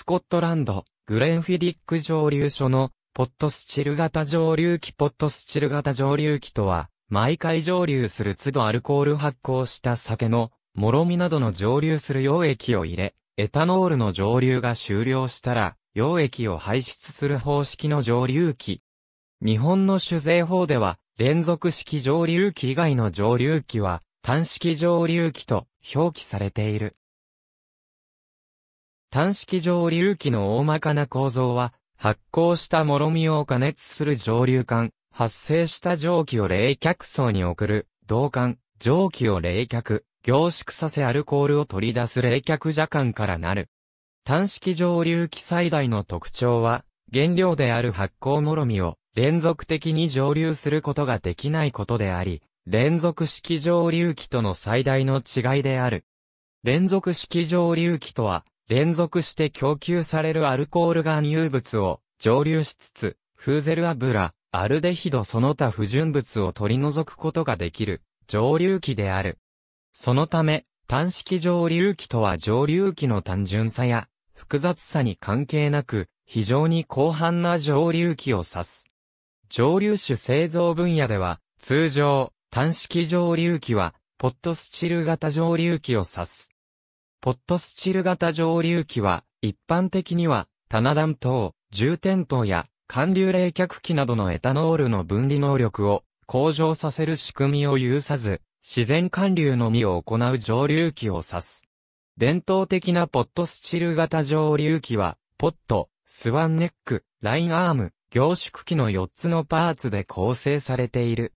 スコットランド、グレンフィディック蒸留所の、ポットスチル型蒸留機ポットスチル型蒸留機とは、毎回蒸留する都度アルコール発酵した酒の、もろみなどの蒸留する溶液を入れ、エタノールの蒸留が終了したら、溶液を排出する方式の蒸留機。日本の酒税法では、連続式蒸留機以外の蒸留機は、単式蒸留機と表記されている。単式蒸留器の大まかな構造は、発酵したもろみを加熱する蒸留管、発生した蒸気を冷却層に送る、銅管、蒸気を冷却、凝縮させアルコールを取り出す冷却蛇管からなる。単式蒸留器最大の特徴は、原料である発酵もろみを連続的に蒸留することができないことであり、連続式蒸留器との最大の違いである。連続式蒸留器とは、連続して供給されるアルコールが乳物を蒸留しつつ、フーゼル油、アルデヒドその他不純物を取り除くことができる蒸留器である。そのため、単式蒸留器とは蒸留器の単純さや複雑さに関係なく、非常に広範な蒸留器を指す。蒸留酒製造分野では、通常、単式蒸留器は、ポットスチル型蒸留器を指す。ポットスチル型蒸留機は、一般的には、棚弾灯、充填灯や、寒流冷却機などのエタノールの分離能力を向上させる仕組みを有さず、自然寒流のみを行う蒸留機を指す。伝統的なポットスチル型蒸留機は、ポット、スワンネック、ラインアーム、凝縮機の4つのパーツで構成されている。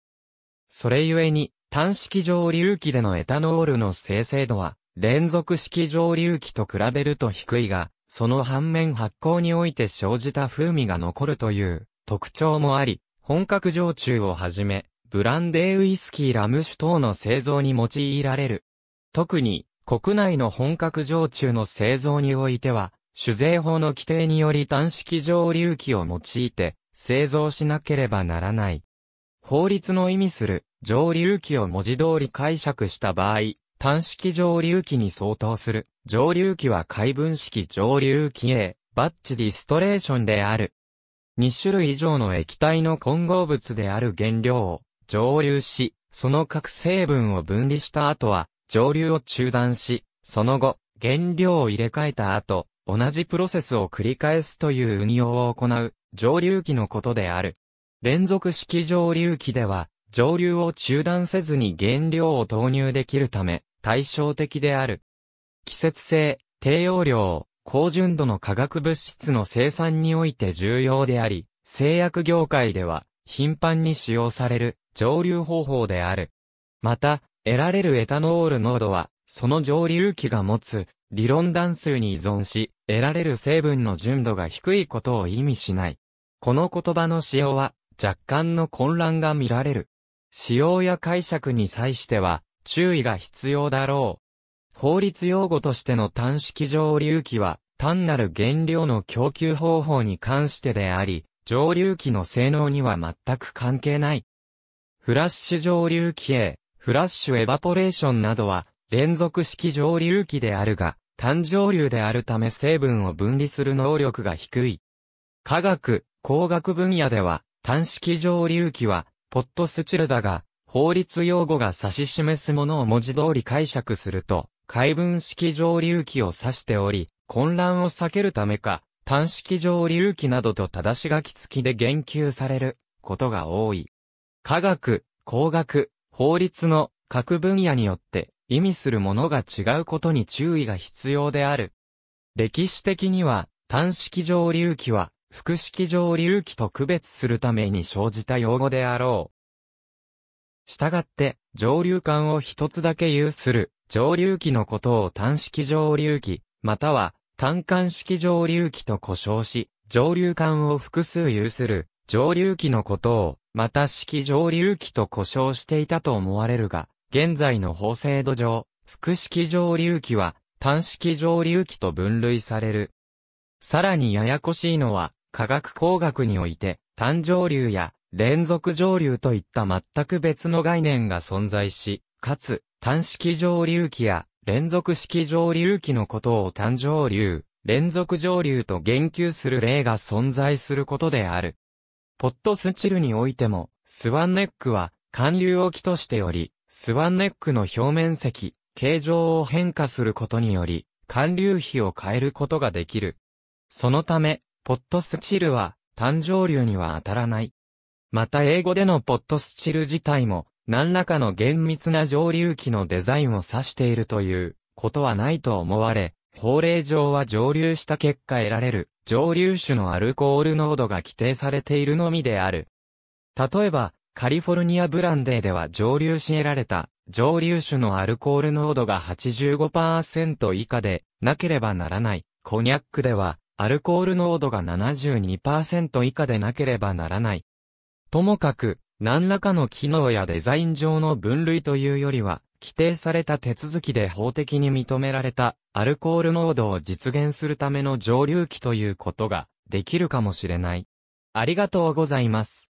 それゆえに、単式蒸留機でのエタノールの生成度は、連続式蒸留器と比べると低いが、その反面発酵において生じた風味が残るという特徴もあり、本格焼酎をはじめ、ブランデーウイスキーラム酒等の製造に用いられる。特に、国内の本格焼酎の製造においては、酒税法の規定により単式蒸留器を用いて、製造しなければならない。法律の意味する蒸留器を文字通り解釈した場合、単式蒸留器に相当する。蒸留器は解分式蒸留器 A、バッチディストレーションである。2種類以上の液体の混合物である原料を蒸留し、その各成分を分離した後は上流を中断し、その後、原料を入れ替えた後、同じプロセスを繰り返すという運用を行う蒸留器のことである。連続式蒸留器では、上流を中断せずに原料を投入できるため、対照的である。季節性、低用量、高純度の化学物質の生産において重要であり、製薬業界では頻繁に使用される蒸留方法である。また、得られるエタノール濃度は、その蒸留器が持つ理論段数に依存し、得られる成分の純度が低いことを意味しない。この言葉の使用は、若干の混乱が見られる。使用や解釈に際しては、注意が必要だろう。法律用語としての単式上流器は、単なる原料の供給方法に関してであり、上流器の性能には全く関係ない。フラッシュ上流器へ、フラッシュエバポレーションなどは、連続式上流器であるが、単上流であるため成分を分離する能力が低い。科学、工学分野では、単式上流器は、ポットスチルだが、法律用語が指し示すものを文字通り解釈すると、解分式上流記を指しており、混乱を避けるためか、単式上流記などと正し書き付きで言及されることが多い。科学、工学、法律の各分野によって意味するものが違うことに注意が必要である。歴史的には単式上流記は複式上流記と区別するために生じた用語であろう。したがって、上流管を一つだけ有する、上流期のことを単式上流期、または単管式上流期と呼称し、上流管を複数有する、上流期のことを、また式上流期と呼称していたと思われるが、現在の法制度上、複式上流期は、単式上流期と分類される。さらにややこしいのは、科学工学において、単上流や連続上流といった全く別の概念が存在し、かつ、単式上流期や連続式上流期のことを単上流、連続上流と言及する例が存在することである。ポットスチルにおいても、スワンネックは、寒流沖としており、スワンネックの表面積、形状を変化することにより、寒流比を変えることができる。そのため、ポットスチルは、単上流には当たらない。また英語でのポットスチル自体も、何らかの厳密な蒸留機のデザインを指しているということはないと思われ、法令上は蒸留した結果得られる蒸留酒のアルコール濃度が規定されているのみである。例えば、カリフォルニアブランデーでは蒸留し得られた蒸留酒のアルコール濃度が85%以下でなければならない。コニャックではアルコール濃度が72%以下でなければならない。ともかく、何らかの機能やデザイン上の分類というよりは、規定された手続きで法的に認められたアルコール濃度を実現するための蒸留器ということができるかもしれない。ありがとうございます。